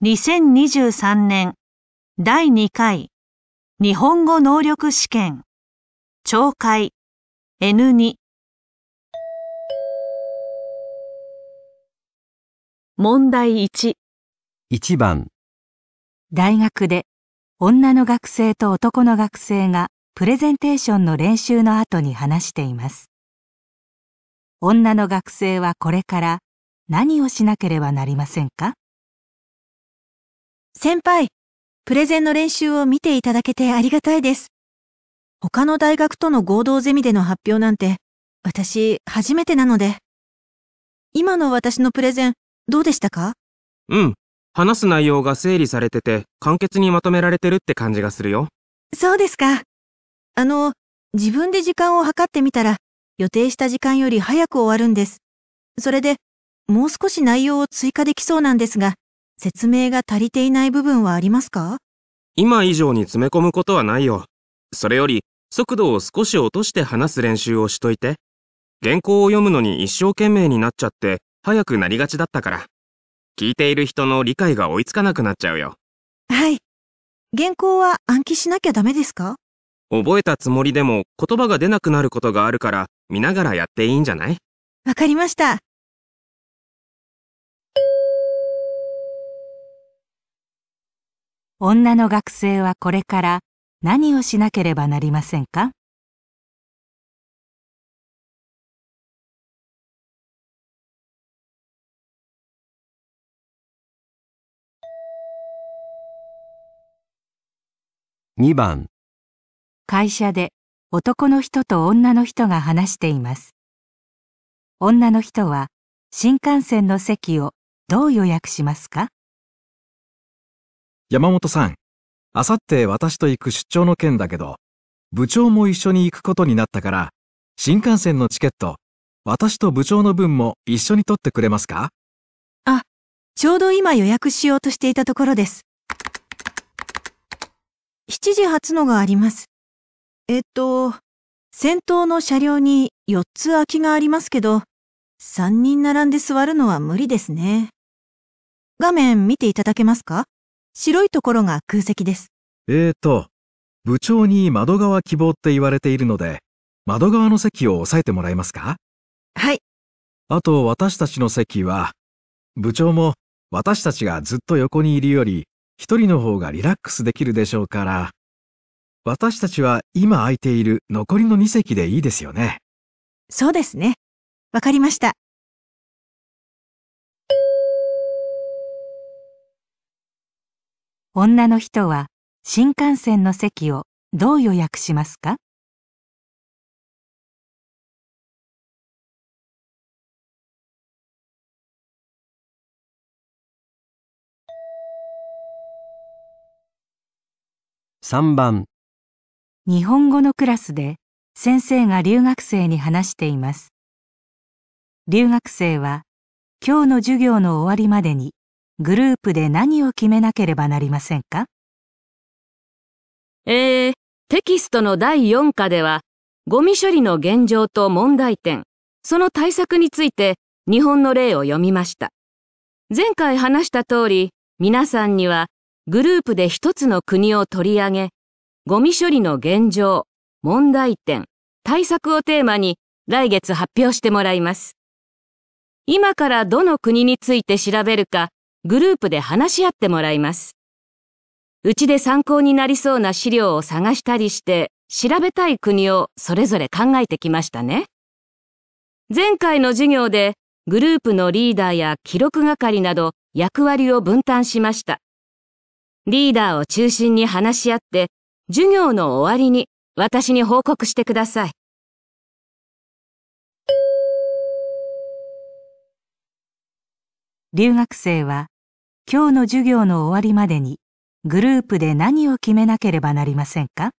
2023年第2回日本語能力試験懲戒 N2 問題1 1番大学で女の学生と男の学生がプレゼンテーションの練習の後に話しています女の学生はこれから何をしなければなりませんか先輩、プレゼンの練習を見ていただけてありがたいです。他の大学との合同ゼミでの発表なんて、私、初めてなので。今の私のプレゼン、どうでしたかうん。話す内容が整理されてて、簡潔にまとめられてるって感じがするよ。そうですか。あの、自分で時間を計ってみたら、予定した時間より早く終わるんです。それで、もう少し内容を追加できそうなんですが、説明が足りていない部分はありますか今以上に詰め込むことはないよ。それより、速度を少し落として話す練習をしといて。原稿を読むのに一生懸命になっちゃって、早くなりがちだったから。聞いている人の理解が追いつかなくなっちゃうよ。はい。原稿は暗記しなきゃダメですか覚えたつもりでも言葉が出なくなることがあるから、見ながらやっていいんじゃないわかりました。女の学生はこれから何をしなければなりませんか2番会社で男の人と女の人が話しています女の人は新幹線の席をどう予約しますか山本さん、あさって私と行く出張の件だけど、部長も一緒に行くことになったから、新幹線のチケット、私と部長の分も一緒に取ってくれますかあ、ちょうど今予約しようとしていたところです。7時発のがあります。えっと、先頭の車両に4つ空きがありますけど、3人並んで座るのは無理ですね。画面見ていただけますか白いところが空席です。えーと、部長に窓側希望って言われているので、窓側の席を押さえてもらえますかはい。あと私たちの席は、部長も私たちがずっと横にいるより、一人の方がリラックスできるでしょうから、私たちは今空いている残りの2席でいいですよね。そうですね。わかりました。女の人は新幹線の席をどう予約しますか3番日本語のクラスで先生が留学生に話しています。留学生は今日の授業の終わりまでにグループで何を決めなければなりませんかえー、テキストの第4課では、ゴミ処理の現状と問題点、その対策について日本の例を読みました。前回話した通り、皆さんにはグループで一つの国を取り上げ、ゴミ処理の現状、問題点、対策をテーマに来月発表してもらいます。今からどの国について調べるかグループで話し合ってもらいます。うちで参考になりそうな資料を探したりして、調べたい国をそれぞれ考えてきましたね。前回の授業でグループのリーダーや記録係など役割を分担しました。リーダーを中心に話し合って、授業の終わりに私に報告してください。留学生は今日の授業の終わりまでにグループで何を決めなければなりませんか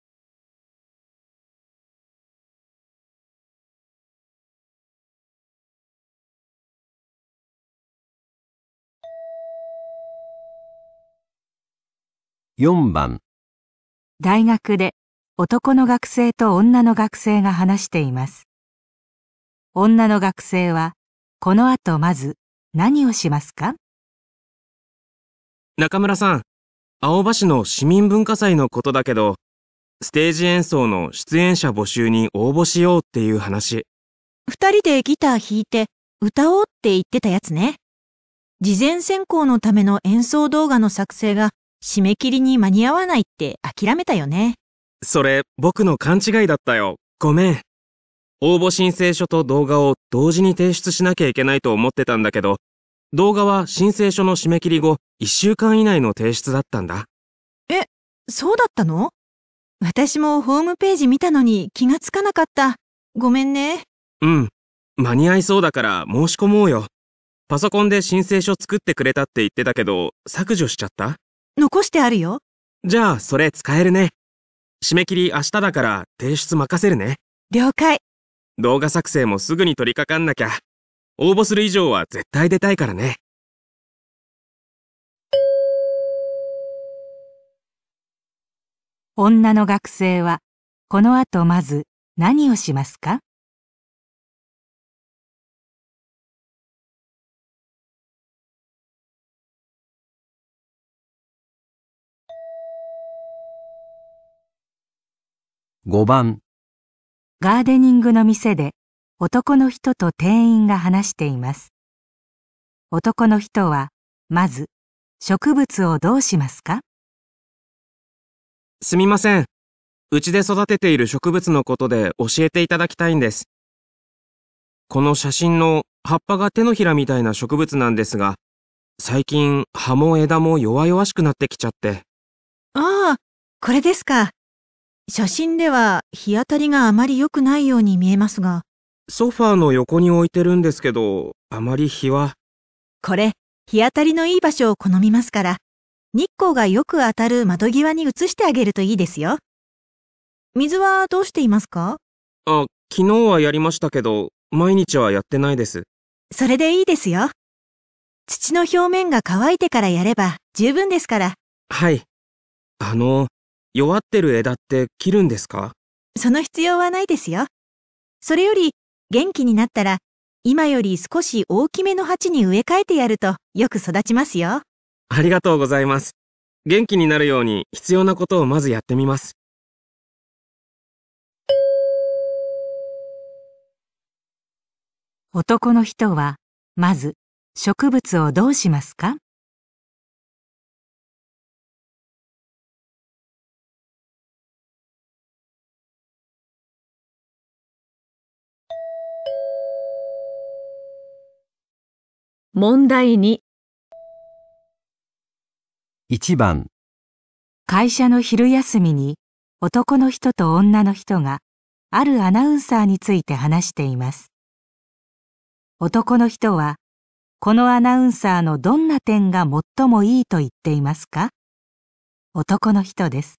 4番大学で男の学生と女の学生が話しています女の学生はこの後まず何をしますか中村さん、青葉市の市民文化祭のことだけど、ステージ演奏の出演者募集に応募しようっていう話。二人でギター弾いて歌おうって言ってたやつね。事前選考のための演奏動画の作成が締め切りに間に合わないって諦めたよね。それ、僕の勘違いだったよ。ごめん。応募申請書と動画を同時に提出しなきゃいけないと思ってたんだけど、動画は申請書の締め切り後、一週間以内の提出だったんだ。え、そうだったの私もホームページ見たのに気がつかなかった。ごめんね。うん。間に合いそうだから申し込もうよ。パソコンで申請書作ってくれたって言ってたけど、削除しちゃった残してあるよ。じゃあ、それ使えるね。締め切り明日だから提出任せるね。了解。動画作成もすぐに取り掛かんなきゃ。応募する以上は絶対出たいからね。女の学生はこの後まず何をしますか5番ガーデニングの店で男の人と店員が話しています男の人はまず植物をどうしますかすみませんうちで育てている植物のことで教えていただきたいんですこの写真の葉っぱが手のひらみたいな植物なんですが最近葉も枝も弱々しくなってきちゃってああこれですか写真では日当たりがあまり良くないように見えますがソファーの横に置いてるんですけど、あまり日は。これ、日当たりのいい場所を好みますから、日光がよく当たる窓際に移してあげるといいですよ。水はどうしていますかあ、昨日はやりましたけど、毎日はやってないです。それでいいですよ。土の表面が乾いてからやれば十分ですから。はい。あの、弱ってる枝って切るんですかその必要はないですよ。それより、元気になったら、今より少し大きめの鉢に植え替えてやるとよく育ちますよ。ありがとうございます。元気になるように必要なことをまずやってみます。男の人は、まず植物をどうしますか問題2 1番会社の昼休みに男の人と女の人があるアナウンサーについて話しています男の人はこのアナウンサーのどんな点が最もいいと言っていますか男の人です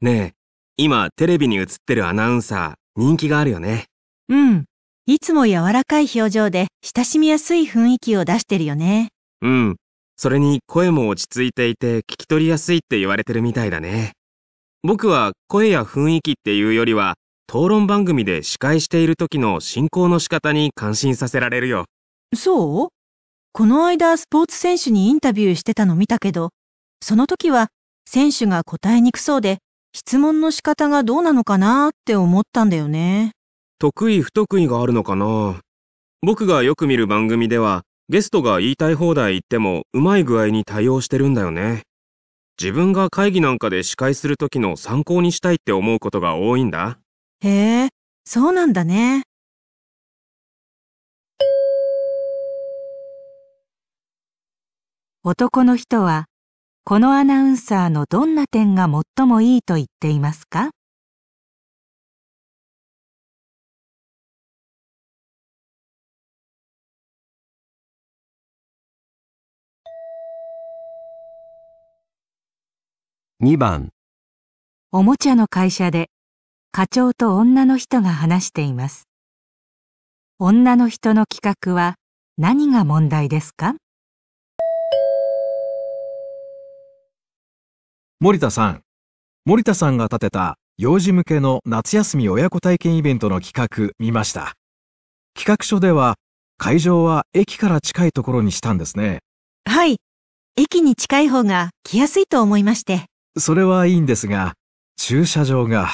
ねえ今テレビに映ってるアナウンサー人気があるよねうん。いつも柔らかい表情で親しみやすい雰囲気を出してるよね。うん。それに声も落ち着いていて聞き取りやすいって言われてるみたいだね。僕は声や雰囲気っていうよりは、討論番組で司会している時の進行の仕方に感心させられるよ。そうこの間スポーツ選手にインタビューしてたの見たけど、その時は選手が答えにくそうで、質問の仕方がどうなのかなって思ったんだよね。得意不得意があるのかな僕がよく見る番組では、ゲストが言いたい放題言っても、うまい具合に対応してるんだよね。自分が会議なんかで司会する時の参考にしたいって思うことが多いんだ。へえ、そうなんだね。男の人は、このアナウンサーのどんな点が最もいいと言っていますか2番おもちゃの会社で課長と女の人が話しています女の人の企画は何が問題ですか森田さん森田さんが立てた幼児向けの夏休み親子体験イベントの企画見ました企画書では会場は駅から近いところにしたんですねはい駅に近い方が来やすいと思いましてそれはいいんですが、駐車場が。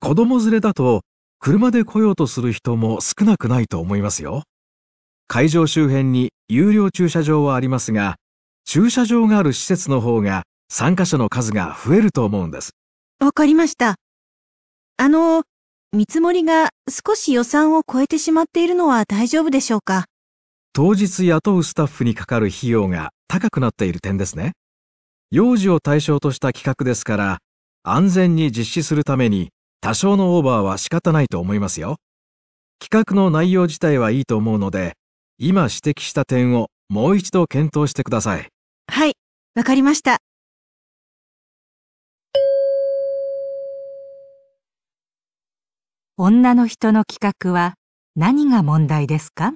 子供連れだと、車で来ようとする人も少なくないと思いますよ。会場周辺に有料駐車場はありますが、駐車場がある施設の方が参加者の数が増えると思うんです。わかりました。あの、見積もりが少し予算を超えてしまっているのは大丈夫でしょうか当日雇うスタッフにかかる費用が高くなっている点ですね。幼児を対象とした企画ですから、安全に実施するために多少のオーバーは仕方ないと思いますよ。企画の内容自体はいいと思うので、今指摘した点をもう一度検討してください。はい、わかりました。女の人の企画は何が問題ですか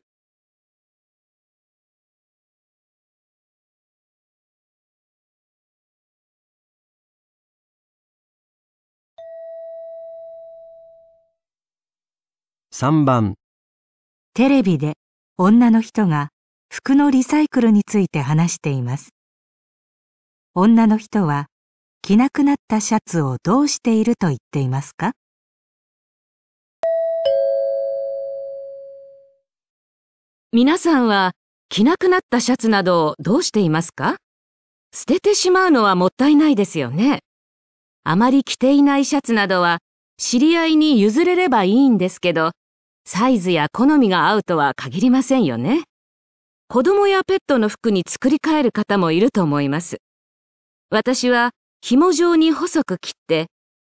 3番テレビで女の人が服のリサイクルについて話しています女の人は着なくなったシャツをどうしていると言っていますか皆さんは着なくなったシャツなどをどうしていますか捨ててしまうのはもったいないですよね。あまり着ていないシャツなどは知り合いに譲れればいいんですけど、サイズや好みが合うとは限りませんよね。子供やペットの服に作り変える方もいると思います。私は紐状に細く切って、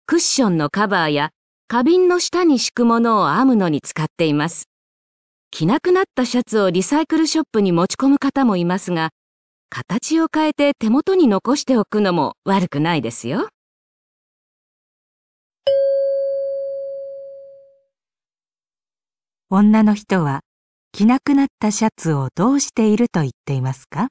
クッションのカバーや花瓶の下に敷くものを編むのに使っています。着なくなったシャツをリサイクルショップに持ち込む方もいますが、形を変えて手元に残しておくのも悪くないですよ。女の人は着なくなったシャツをどうしていると言っていますか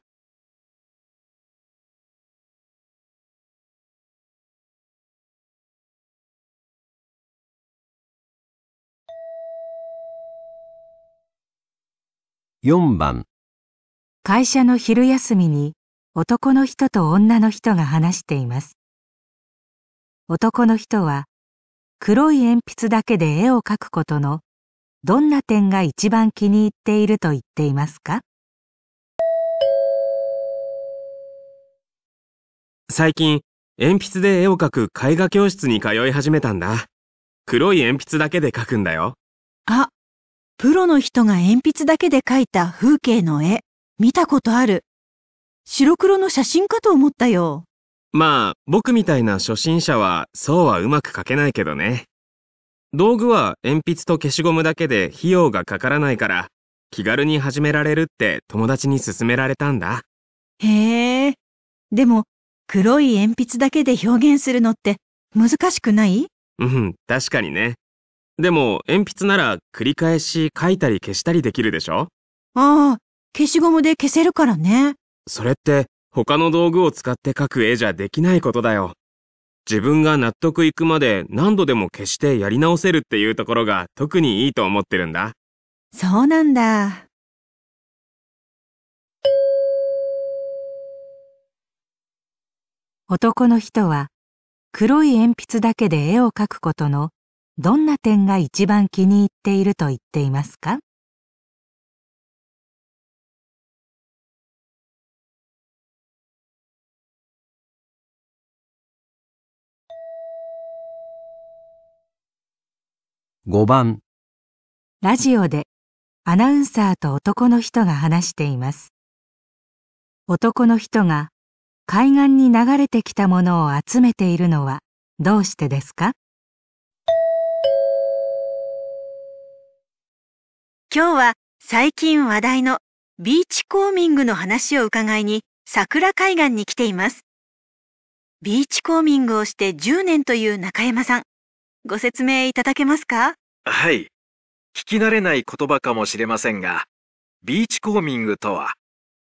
4番会社の昼休みに男の人と女の人が話しています男の人は黒い鉛筆だけで絵を描くことのどんな点が一番気に入っていると言っていますか最近、鉛筆で絵を描く絵画教室に通い始めたんだ。黒い鉛筆だけで描くんだよ。あ、プロの人が鉛筆だけで描いた風景の絵、見たことある。白黒の写真かと思ったよ。まあ、僕みたいな初心者は、そうはうまく描けないけどね。道具は鉛筆と消しゴムだけで費用がかからないから気軽に始められるって友達に勧められたんだ。へえ。でも黒い鉛筆だけで表現するのって難しくないうん、確かにね。でも鉛筆なら繰り返し書いたり消したりできるでしょああ、消しゴムで消せるからね。それって他の道具を使って描く絵じゃできないことだよ。自分が納得いくまで何度でも決してやり直せるっていうところが特にいいと思ってるんだ。そうなんだ。男の人は黒い鉛筆だけで絵を描くことのどんな点が一番気に入っていると言っていますか5番ラジオでアナウンサーと男の人が話しています男の人が海岸に流れてきたものを集めているのはどうしてですか今日は最近話題のビーチコーミングの話を伺いに桜海岸に来ていますビーチコーミングをして10年という中山さんご説明いただけますかはい。聞き慣れない言葉かもしれませんが、ビーチコーミングとは、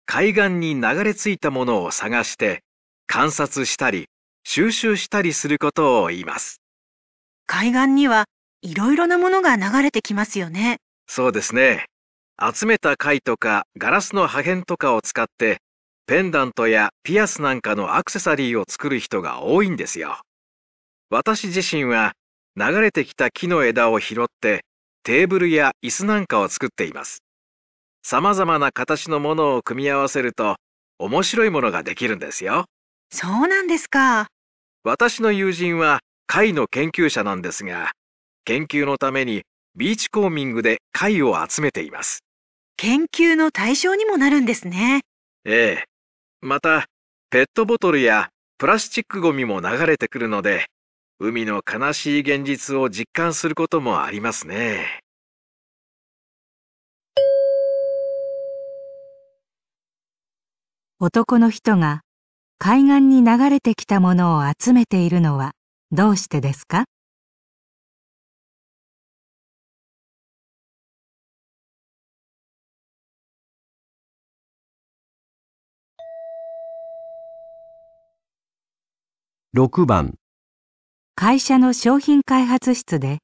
海岸に流れ着いたものを探して観察したり収集したりすることを言います。海岸にはいろいろなものが流れてきますよね。そうですね。集めた貝とかガラスの破片とかを使ってペンダントやピアスなんかのアクセサリーを作る人が多いんですよ。私自身は流れてきた木の枝を拾ってテーブルや椅子なんかを作っています。様々な形のものを組み合わせると面白いものができるんですよ。そうなんですか。私の友人は貝の研究者なんですが、研究のためにビーチコーミングで貝を集めています。研究の対象にもなるんですね。ええ。また、ペットボトルやプラスチックゴミも流れてくるので、海の悲しい現実を実感することもありますね。男の人が海岸に流れてきたものを集めているのはどうしてですか6番会社の商品開発室で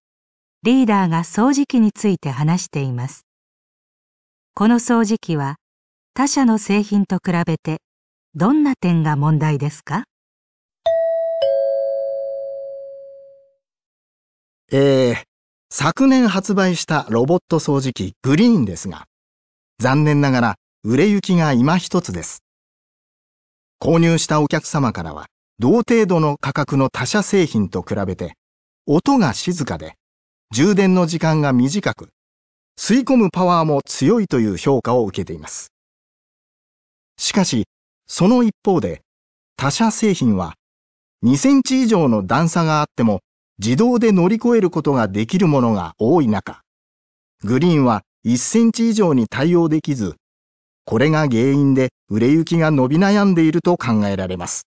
リーダーが掃除機について話しています。この掃除機は他社の製品と比べてどんな点が問題ですかえー、昨年発売したロボット掃除機グリーンですが、残念ながら売れ行きが今一つです。購入したお客様からは、同程度の価格の他社製品と比べて、音が静かで、充電の時間が短く、吸い込むパワーも強いという評価を受けています。しかし、その一方で、他社製品は2センチ以上の段差があっても自動で乗り越えることができるものが多い中、グリーンは1センチ以上に対応できず、これが原因で売れ行きが伸び悩んでいると考えられます。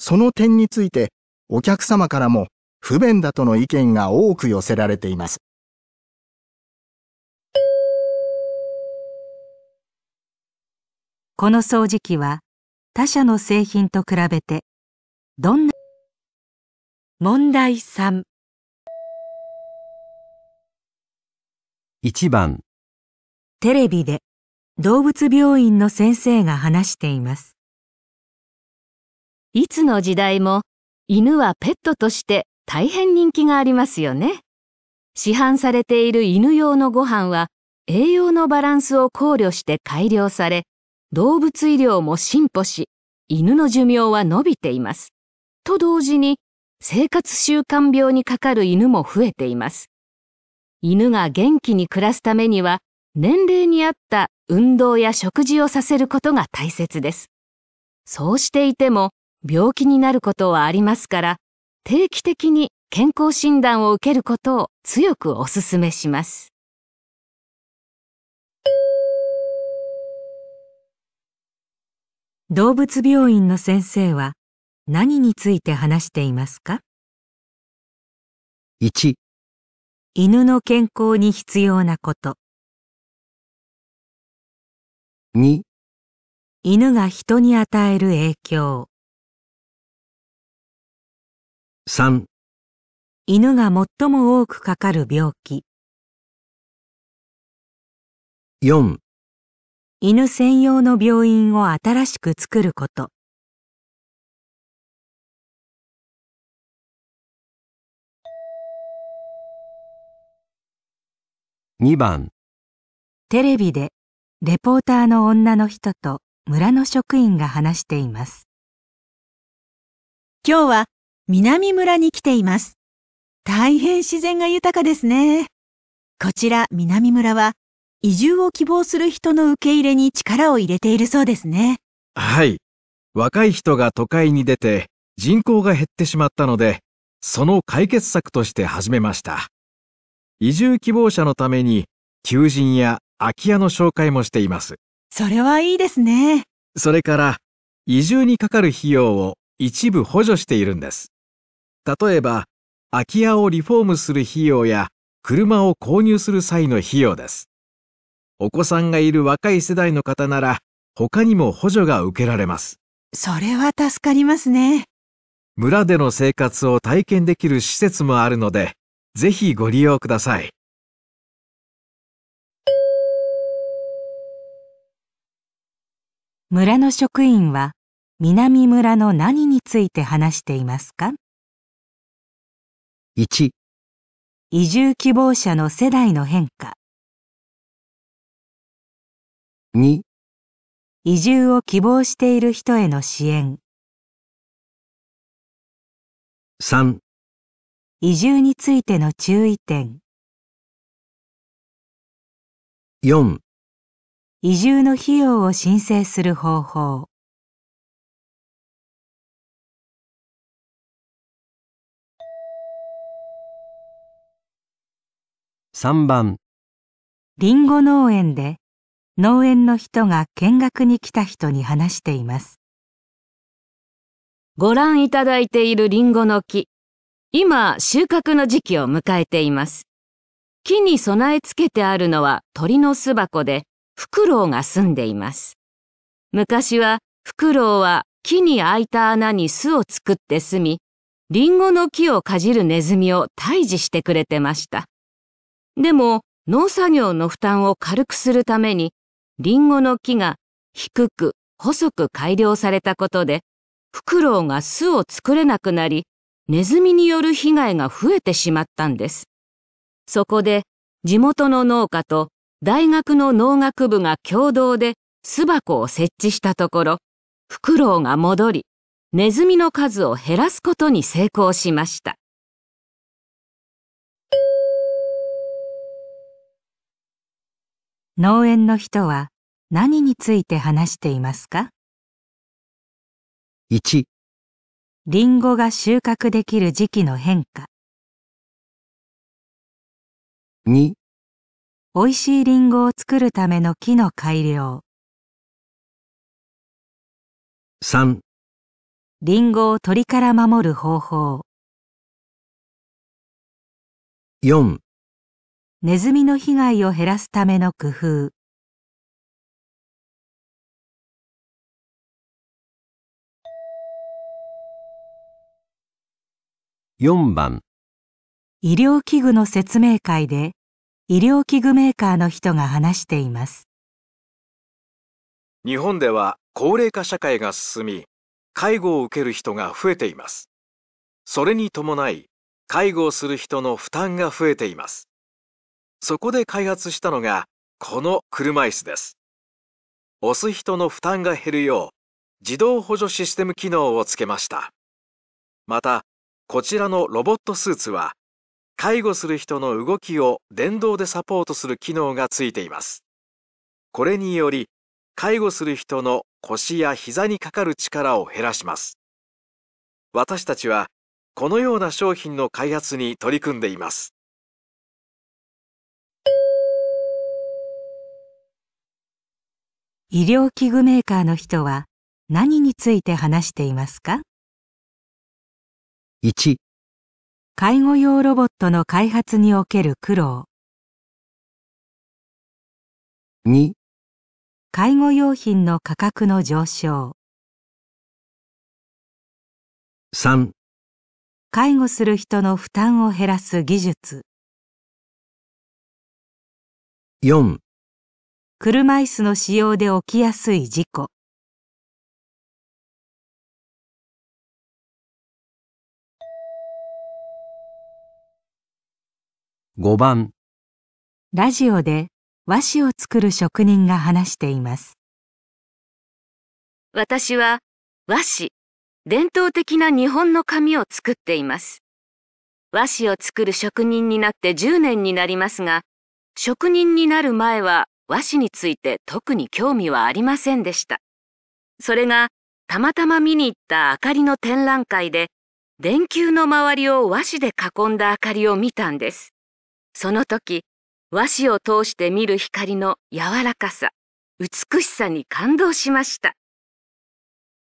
その点についてお客様からも不便だとの意見が多く寄せられています。この掃除機は他社の製品と比べてどんな問題3番テレビで動物病院の先生が話していますいつの時代も犬はペットとして大変人気がありますよね。市販されている犬用のご飯は栄養のバランスを考慮して改良され、動物医療も進歩し、犬の寿命は伸びています。と同時に、生活習慣病にかかる犬も増えています。犬が元気に暮らすためには、年齢に合った運動や食事をさせることが大切です。そうしていても、病気になることはありますから、定期的に健康診断を受けることを強くお勧めします。動物病院の先生は何について話していますか ?1 犬の健康に必要なこと2犬が人に与える影響3犬が最も多くかかる病気4犬専用の病院を新しく作ること2番テレビでレポーターの女の人と村の職員が話しています今日は南村に来ています。大変自然が豊かですね。こちら南村は移住を希望する人の受け入れに力を入れているそうですね。はい。若い人が都会に出て人口が減ってしまったので、その解決策として始めました。移住希望者のために求人や空き家の紹介もしています。それはいいですね。それから移住にかかる費用を一部補助しているんです。例えば、空き家をリフォームする費用や車を購入する際の費用です。お子さんがいる若い世代の方なら他にも補助が受けられます。それは助かりますね。村での生活を体験できる施設もあるので、ぜひご利用ください。村の職員は南村の何について話していますか1移住希望者の世代の変化2移住を希望している人への支援3移住についての注意点4移住の費用を申請する方法3番リンゴ農園で農園の人が見学に来た人に話しています。ご覧いただいているリンゴの木。今、収穫の時期を迎えています。木に備え付けてあるのは鳥の巣箱で、フクロウが住んでいます。昔は、フクロウは木に開いた穴に巣を作って住み、リンゴの木をかじるネズミを退治してくれてました。でも農作業の負担を軽くするために、リンゴの木が低く細く改良されたことで、フクロウが巣を作れなくなり、ネズミによる被害が増えてしまったんです。そこで地元の農家と大学の農学部が共同で巣箱を設置したところ、フクロウが戻り、ネズミの数を減らすことに成功しました。農園の人は何について話していますか ?1 リンゴが収穫できる時期の変化2美味しいリンゴを作るための木の改良3リンゴを鳥から守る方法4ネズミの被害を減らすための工夫4番医療器具の説明会で医療器具メーカーの人が話しています日本では高齢化社会が進み介護を受ける人が増えていますそれに伴い介護をする人の負担が増えていますそこで開発したのがこの車椅子です押す人の負担が減るよう自動補助システム機能をつけましたまたこちらのロボットスーツは介護する人の動きを電動でサポートする機能がついていますこれにより介護する人の腰や膝にかかる力を減らします私たちはこのような商品の開発に取り組んでいます医療器具メーカーの人は何について話していますか 1, 介護用ロボットの開発における苦労2介護用品の価格の上昇3介護する人の負担を減らす技術4車椅子の使用で起きやすい事故5番ラジオで和紙を作る職人が話しています私は和紙伝統的な日本の紙を作っています和紙を作る職人になって10年になりますが職人になる前は和紙について特に興味はありませんでした。それが、たまたま見に行った明かりの展覧会で、電球の周りを和紙で囲んだ明かりを見たんです。その時、和紙を通して見る光の柔らかさ、美しさに感動しました。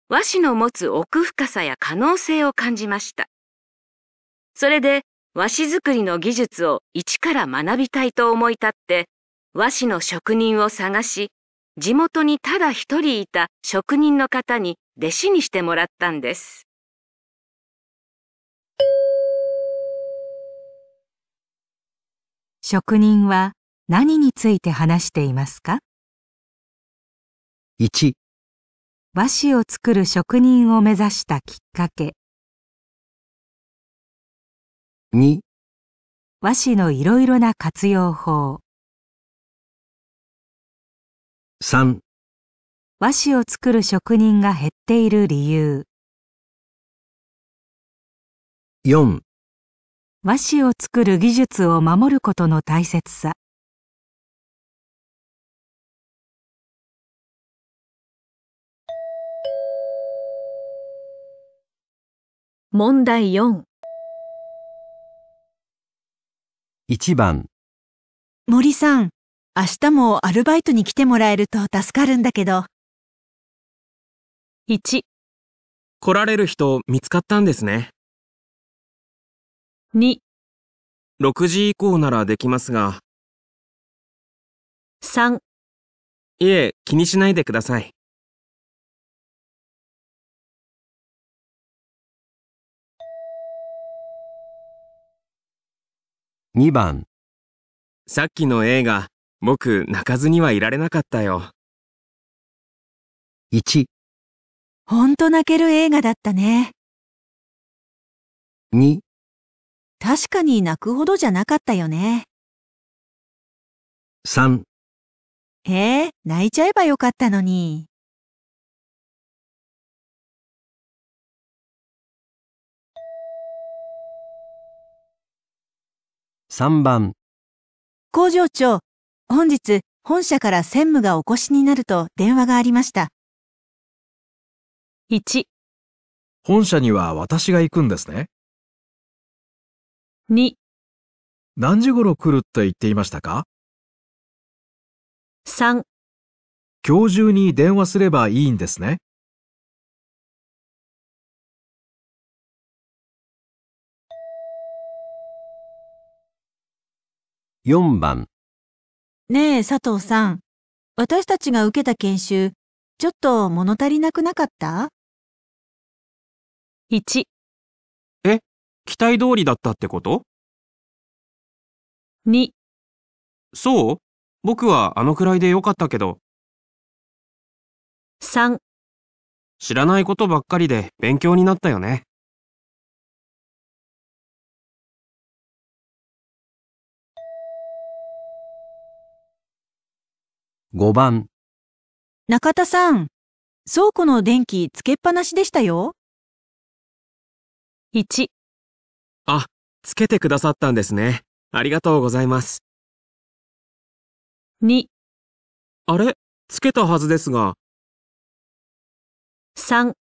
和紙の持つ奥深さや可能性を感じました。それで和紙作りの技術を一から学びたいと思い立って、和紙の職人を探し、地元にただ一人いた職人の方に弟子にしてもらったんです。職人は何について話していますか ?1 和紙を作る職人を目指したきっかけ2和紙のいろいろな活用法3和紙を作る職人が減っている理由4和紙を作る技術を守ることの大切さ問題41番森さん明日もアルバイトに来てもらえると助かるんだけど。1来られる人見つかったんですね。2 6時以降ならできますが。3いえ、気にしないでください。2番さっきの映画僕、泣かずにはいられなかったよ。1、ほんと泣ける映画だったね。2、確かに泣くほどじゃなかったよね。3、ええー、泣いちゃえばよかったのに。3番工場長、本日、本社から専務がお越しになると電話がありました。1、本社には私が行くんですね。2、何時頃来るって言っていましたか ?3、今日中に電話すればいいんですね。4番ねえ、佐藤さん。私たちが受けた研修、ちょっと物足りなくなかった ?1。え、期待通りだったってこと ?2。そう僕はあのくらいでよかったけど。3。知らないことばっかりで勉強になったよね。5番中田さん、倉庫の電気つけっぱなしでしたよ。1、あ、つけてくださったんですね。ありがとうございます。2、あれつけたはずですが。3、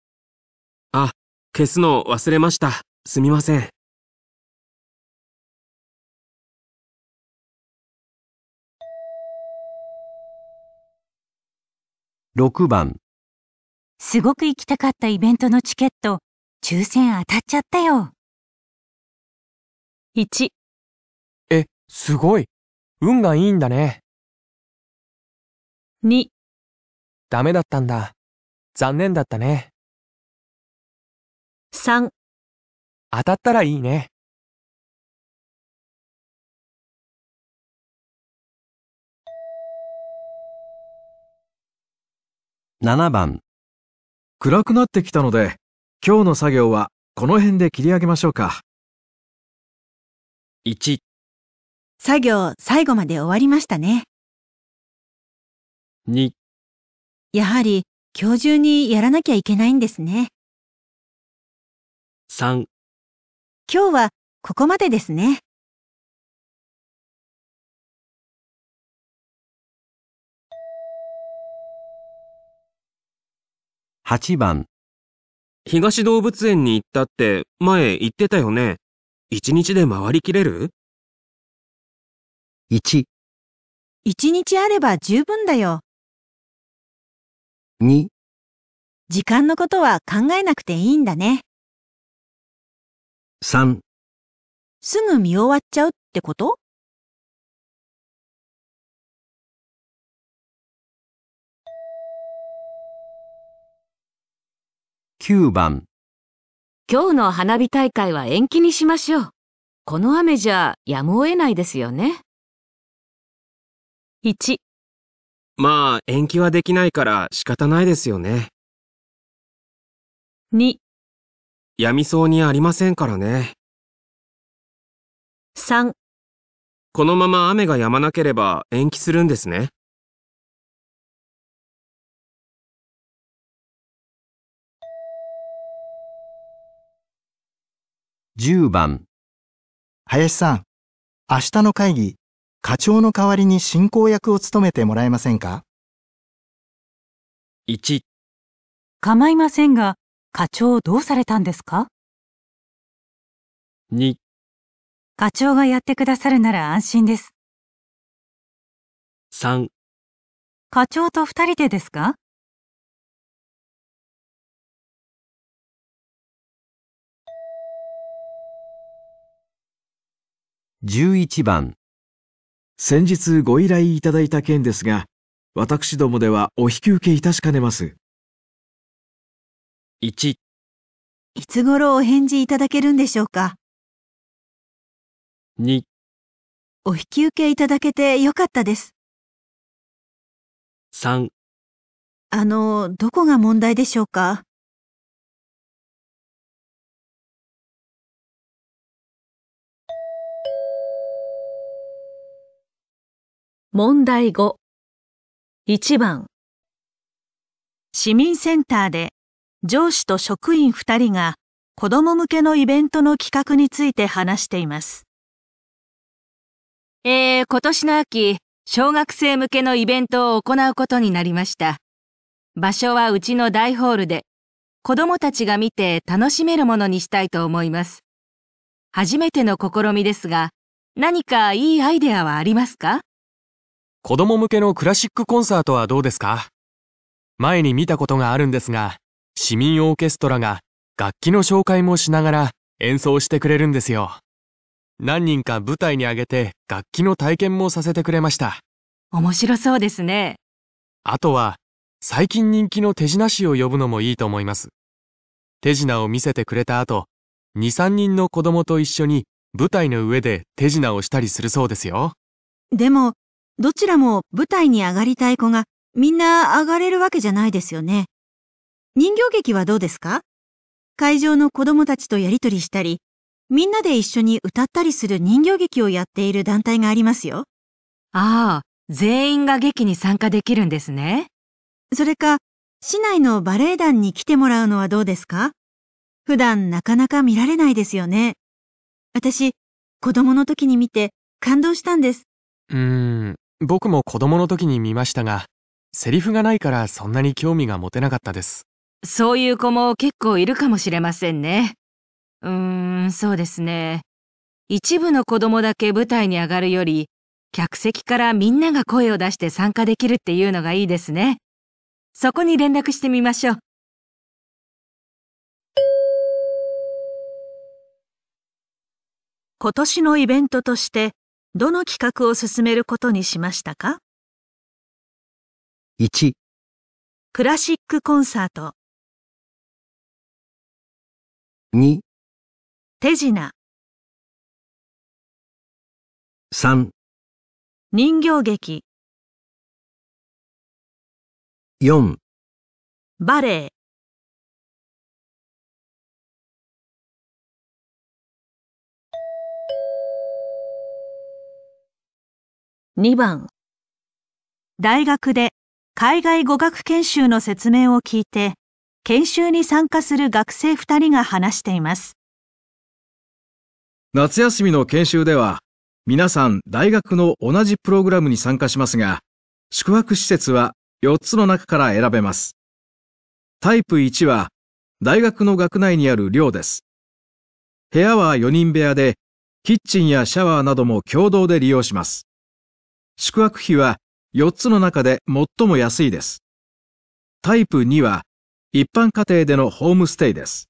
あ、消すの忘れました。すみません。6番すごく行きたかったイベントのチケット抽選当たっちゃったよ1えすごい運がいいんだね2ダメだったんだ残念だったね3当たったらいいね7番暗くなってきたので今日の作業はこの辺で切り上げましょうか。1作業最後まで終わりましたね。2やはり今日中にやらなきゃいけないんですね。3今日はここまでですね。8番東動物園に行ったって前言ってたよね。一日で回りきれる ?1、一日あれば十分だよ。2、時間のことは考えなくていいんだね。3すぐ見終わっちゃうってこと9番今日の花火大会は延期にしましょう。この雨じゃやむを得ないですよね。1まあ延期はできないから仕方ないですよね。2やみそうにありませんからね。3このまま雨が止まなければ延期するんですね。10番林さん、明日の会議、課長の代わりに進行役を務めてもらえませんか ?1、構いませんが、課長どうされたんですか2、課長がやってくださるなら安心です。3、課長と2人でですか11番先日ご依頼いただいた件ですが、私どもではお引き受けいたしかねます。1いつ頃お返事いただけるんでしょうか 2, お引き受けいただけてよかったです。3あの、どこが問題でしょうか問題5。1番。市民センターで上司と職員2人が子供向けのイベントの企画について話しています。えー、今年の秋、小学生向けのイベントを行うことになりました。場所はうちの大ホールで、子供たちが見て楽しめるものにしたいと思います。初めての試みですが、何かいいアイデアはありますか子供向けのクラシックコンサートはどうですか前に見たことがあるんですが、市民オーケストラが楽器の紹介もしながら演奏してくれるんですよ。何人か舞台に上げて楽器の体験もさせてくれました。面白そうですね。あとは、最近人気の手品師を呼ぶのもいいと思います。手品を見せてくれた後、2、3人の子供と一緒に舞台の上で手品をしたりするそうですよ。でも、どちらも舞台に上がりたい子がみんな上がれるわけじゃないですよね。人形劇はどうですか会場の子供たちとやりとりしたり、みんなで一緒に歌ったりする人形劇をやっている団体がありますよ。ああ、全員が劇に参加できるんですね。それか、市内のバレエ団に来てもらうのはどうですか普段なかなか見られないですよね。私、子供の時に見て感動したんです。うーん、僕も子供の時に見ましたが、セリフがないからそんなに興味が持てなかったです。そういう子も結構いるかもしれませんね。うーん、そうですね。一部の子供だけ舞台に上がるより、客席からみんなが声を出して参加できるっていうのがいいですね。そこに連絡してみましょう。今年のイベントとしてどの企画を進めることにしましたか ?1 クラシックコンサート2手品3人形劇4バレエ2番大学で海外語学研修の説明を聞いて研修に参加する学生2人が話しています夏休みの研修では皆さん大学の同じプログラムに参加しますが宿泊施設は4つの中から選べますタイプ1は大学の学内にある寮です部屋は4人部屋でキッチンやシャワーなども共同で利用します宿泊費は4つの中で最も安いです。タイプ2は一般家庭でのホームステイです。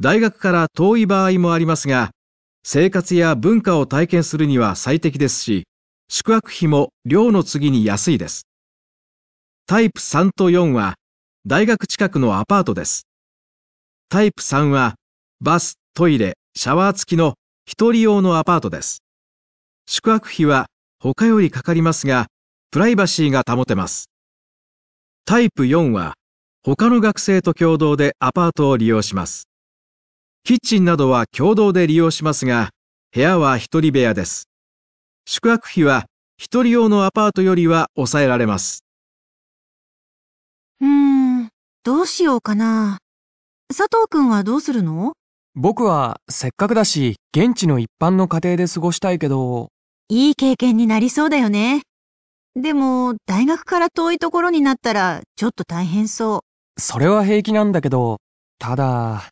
大学から遠い場合もありますが、生活や文化を体験するには最適ですし、宿泊費も寮の次に安いです。タイプ3と4は大学近くのアパートです。タイプ3はバス、トイレ、シャワー付きの一人用のアパートです。宿泊費は他よりかかりますが、プライバシーが保てます。タイプ4は、他の学生と共同でアパートを利用します。キッチンなどは共同で利用しますが、部屋は一人部屋です。宿泊費は一人用のアパートよりは抑えられます。うーん、どうしようかな。佐藤くんはどうするの僕はせっかくだし、現地の一般の家庭で過ごしたいけど、いい経験になりそうだよね。でも、大学から遠いところになったら、ちょっと大変そう。それは平気なんだけど、ただ、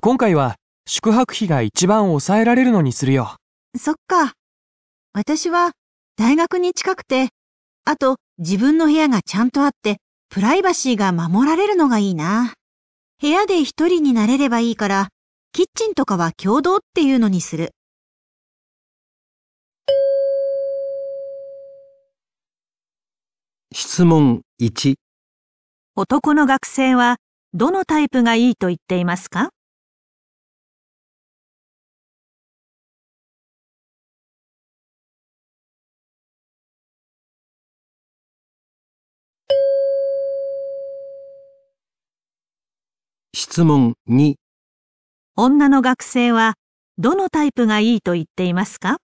今回は宿泊費が一番抑えられるのにするよ。そっか。私は、大学に近くて、あと自分の部屋がちゃんとあって、プライバシーが守られるのがいいな。部屋で一人になれればいいから、キッチンとかは共同っていうのにする。質問1男の学生はどのタイプがいいと言っていますか質問2女の学生はどのタイプがいいと言っていますか